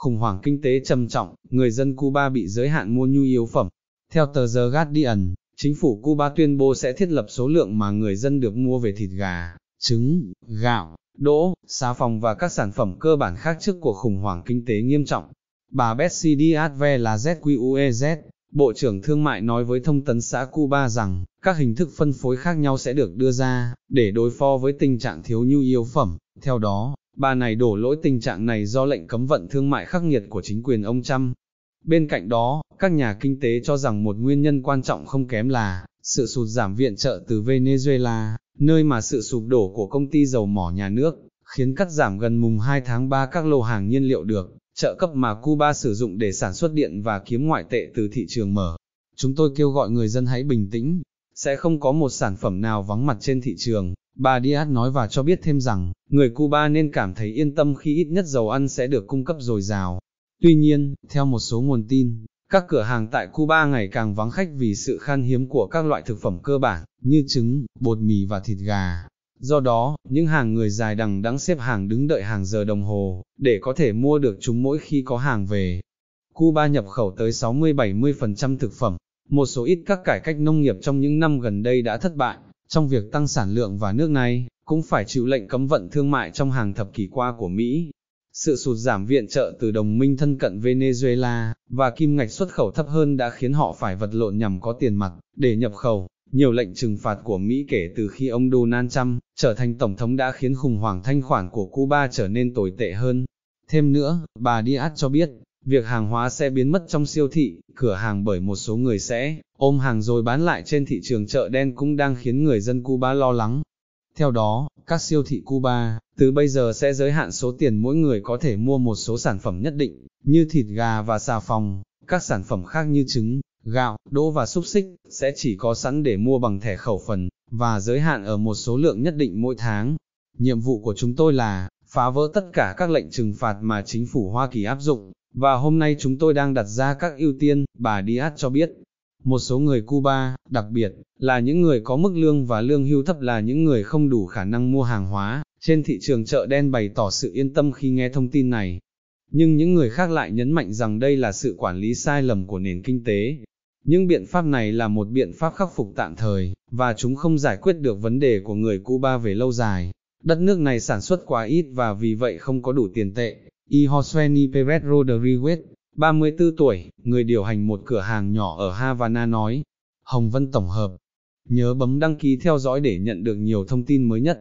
khủng hoảng kinh tế trầm trọng, người dân Cuba bị giới hạn mua nhu yếu phẩm. Theo tờ The Guardian, chính phủ Cuba tuyên bố sẽ thiết lập số lượng mà người dân được mua về thịt gà, trứng, gạo, đỗ, xà phòng và các sản phẩm cơ bản khác trước cuộc khủng hoảng kinh tế nghiêm trọng. Bà Betsy diaz là ZQUEZ, e Bộ trưởng Thương mại nói với thông tấn xã Cuba rằng, các hình thức phân phối khác nhau sẽ được đưa ra, để đối phó với tình trạng thiếu nhu yếu phẩm. Theo đó, Bà này đổ lỗi tình trạng này do lệnh cấm vận thương mại khắc nghiệt của chính quyền ông Trump. Bên cạnh đó, các nhà kinh tế cho rằng một nguyên nhân quan trọng không kém là sự sụt giảm viện trợ từ Venezuela, nơi mà sự sụp đổ của công ty dầu mỏ nhà nước khiến cắt giảm gần mùng 2 tháng 3 các lô hàng nhiên liệu được trợ cấp mà Cuba sử dụng để sản xuất điện và kiếm ngoại tệ từ thị trường mở. Chúng tôi kêu gọi người dân hãy bình tĩnh, sẽ không có một sản phẩm nào vắng mặt trên thị trường, Bà Diaz nói và cho biết thêm rằng, người Cuba nên cảm thấy yên tâm khi ít nhất dầu ăn sẽ được cung cấp dồi dào. Tuy nhiên, theo một số nguồn tin, các cửa hàng tại Cuba ngày càng vắng khách vì sự khan hiếm của các loại thực phẩm cơ bản, như trứng, bột mì và thịt gà. Do đó, những hàng người dài đằng đang xếp hàng đứng đợi hàng giờ đồng hồ, để có thể mua được chúng mỗi khi có hàng về. Cuba nhập khẩu tới 60-70% thực phẩm, một số ít các cải cách nông nghiệp trong những năm gần đây đã thất bại, trong việc tăng sản lượng và nước này, cũng phải chịu lệnh cấm vận thương mại trong hàng thập kỷ qua của Mỹ. Sự sụt giảm viện trợ từ đồng minh thân cận Venezuela và kim ngạch xuất khẩu thấp hơn đã khiến họ phải vật lộn nhằm có tiền mặt để nhập khẩu. Nhiều lệnh trừng phạt của Mỹ kể từ khi ông Donald Trump trở thành tổng thống đã khiến khủng hoảng thanh khoản của Cuba trở nên tồi tệ hơn. Thêm nữa, bà Diaz cho biết, việc hàng hóa sẽ biến mất trong siêu thị, cửa hàng bởi một số người sẽ ôm hàng rồi bán lại trên thị trường chợ đen cũng đang khiến người dân Cuba lo lắng. Theo đó, các siêu thị Cuba, từ bây giờ sẽ giới hạn số tiền mỗi người có thể mua một số sản phẩm nhất định, như thịt gà và xà phòng, các sản phẩm khác như trứng, gạo, đỗ và xúc xích, sẽ chỉ có sẵn để mua bằng thẻ khẩu phần, và giới hạn ở một số lượng nhất định mỗi tháng. Nhiệm vụ của chúng tôi là, phá vỡ tất cả các lệnh trừng phạt mà chính phủ Hoa Kỳ áp dụng, và hôm nay chúng tôi đang đặt ra các ưu tiên, bà Diaz cho biết. Một số người Cuba, đặc biệt, là những người có mức lương và lương hưu thấp là những người không đủ khả năng mua hàng hóa, trên thị trường chợ đen bày tỏ sự yên tâm khi nghe thông tin này. Nhưng những người khác lại nhấn mạnh rằng đây là sự quản lý sai lầm của nền kinh tế. Những biện pháp này là một biện pháp khắc phục tạm thời, và chúng không giải quyết được vấn đề của người Cuba về lâu dài. Đất nước này sản xuất quá ít và vì vậy không có đủ tiền tệ. Ihosveni Perez Rodriguez, 34 tuổi, người điều hành một cửa hàng nhỏ ở Havana nói. Hồng Vân tổng hợp. Nhớ bấm đăng ký theo dõi để nhận được nhiều thông tin mới nhất.